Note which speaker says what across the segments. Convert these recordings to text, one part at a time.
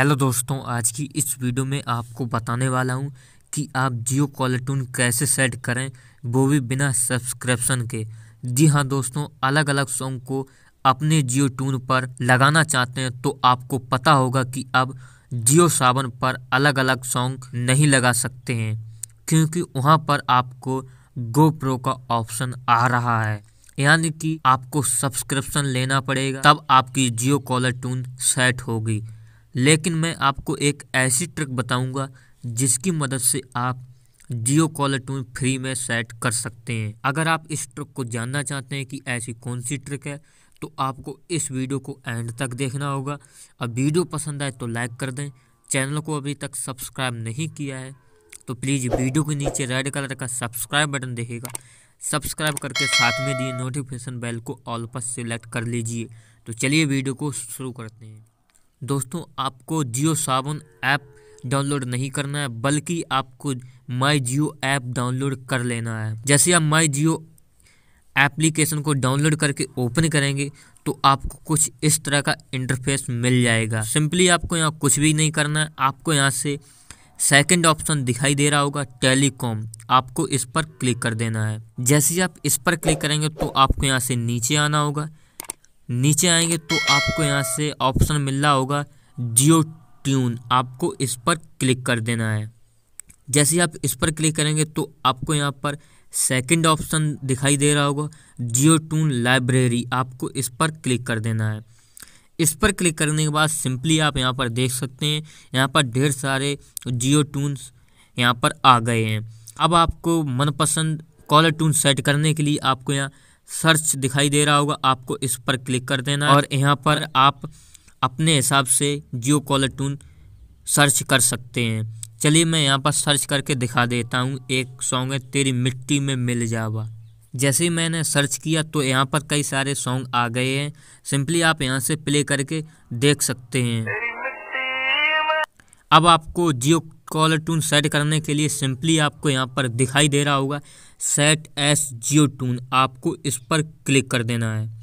Speaker 1: hello दोस्तों आज की इस वीडियो में आपको बताने वाला हूं कि आप जियो टून कैसे सेट करें वो भी बिना सब्सक्रिप्शन के जी हाँ दोस्तों अलग अलग सॉन्ग को अपने जियो टून पर लगाना चाहते हैं तो आपको पता होगा कि अब जियो सावन पर अलग अलग सॉन्ग नहीं लगा सकते हैं क्योंकि वहाँ पर आपको गो प्रो का ऑप्शन आ रहा है यानी कि आपको सब्सक्रिप्शन लेना पड़ेगा तब आपकी जियो कॉलर टून सेट होगी लेकिन मैं आपको एक ऐसी ट्रिक बताऊंगा जिसकी मदद से आप जियो कॉलर ट्यून फ्री में सेट कर सकते हैं अगर आप इस ट्रिक को जानना चाहते हैं कि ऐसी कौन सी ट्रिक है तो आपको इस वीडियो को एंड तक देखना होगा अब वीडियो पसंद आए तो लाइक कर दें चैनल को अभी तक सब्सक्राइब नहीं किया है तो प्लीज़ वीडियो के नीचे रेड कलर का सब्सक्राइब बटन देखेगा सब्सक्राइब करके साथ में दिए नोटिफिकेशन बेल को ऑल पर सेलेक्ट कर लीजिए तो चलिए वीडियो को शुरू करते हैं दोस्तों आपको जियो सावन ऐप डाउनलोड नहीं करना है बल्कि आपको माई जियो ऐप डाउनलोड कर लेना है जैसे आप माई जियो एप्लीकेशन को डाउनलोड करके ओपन करेंगे तो आपको कुछ इस तरह का इंटरफेस मिल जाएगा सिंपली आपको यहाँ कुछ भी नहीं करना है आपको यहाँ से सेकंड ऑप्शन दिखाई दे रहा होगा टेलीकॉम आपको इस पर क्लिक कर देना है जैसे आप इस पर क्लिक करेंगे तो आपको यहाँ से नीचे आना होगा नीचे आएंगे तो आपको यहाँ से ऑप्शन मिल रहा होगा जियो ट्यून आपको इस पर क्लिक कर देना है जैसे आप इस पर क्लिक करेंगे तो आपको यहाँ पर सेकंड ऑप्शन दिखाई दे रहा होगा जियो टून लाइब्रेरी आपको इस पर क्लिक कर देना है इस पर क्लिक करने के बाद सिंपली आप यहाँ पर देख सकते हैं यहाँ पर ढेर सारे जियो टून यहाँ पर आ गए हैं अब आपको मनपसंद कॉलर टून सेट करने के लिए आपको यहाँ सर्च दिखाई दे रहा होगा आपको इस पर क्लिक कर देना और यहाँ पर आप अपने हिसाब से जियो कॉलर टून सर्च कर सकते हैं चलिए मैं यहाँ पर सर्च करके दिखा देता हूँ एक सॉन्ग है तेरी मिट्टी में मिल जावा जैसे ही मैंने सर्च किया तो यहाँ पर कई सारे सॉन्ग आ गए हैं सिंपली आप यहाँ से प्ले करके देख सकते हैं अब आपको जियो कॉलर टून सेट करने के लिए सिंपली आपको यहाँ पर दिखाई दे रहा होगा सेट एस जियो टून आपको इस पर क्लिक कर देना है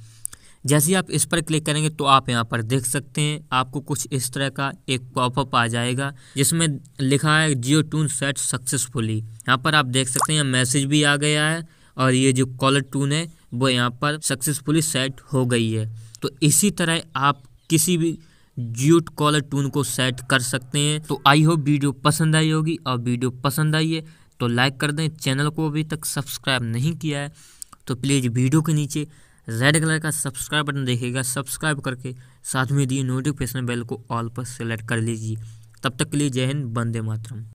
Speaker 1: जैसे ही आप इस पर क्लिक करेंगे तो आप यहाँ पर देख सकते हैं आपको कुछ इस तरह का एक पॉपअप आ जाएगा जिसमें लिखा है जियो टून सेट सक्सेसफुली यहाँ पर आप देख सकते हैं मैसेज भी आ गया है और ये जो कॉलर टून है वो यहाँ पर सक्सेसफुली सेट हो गई है तो इसी तरह आप किसी भी ज्यूट कॉलर टून को सेट कर सकते हैं तो आई होप वीडियो पसंद आई होगी और वीडियो पसंद आई है तो लाइक कर दें चैनल को अभी तक सब्सक्राइब नहीं किया है तो प्लीज़ वीडियो के नीचे रेड कलर का सब्सक्राइब बटन देखेगा सब्सक्राइब करके साथ में दिए नोटिफिकेशन बेल को ऑल पर सेलेक्ट कर लीजिए तब तक के लिए जय हिंद बंदे मातरम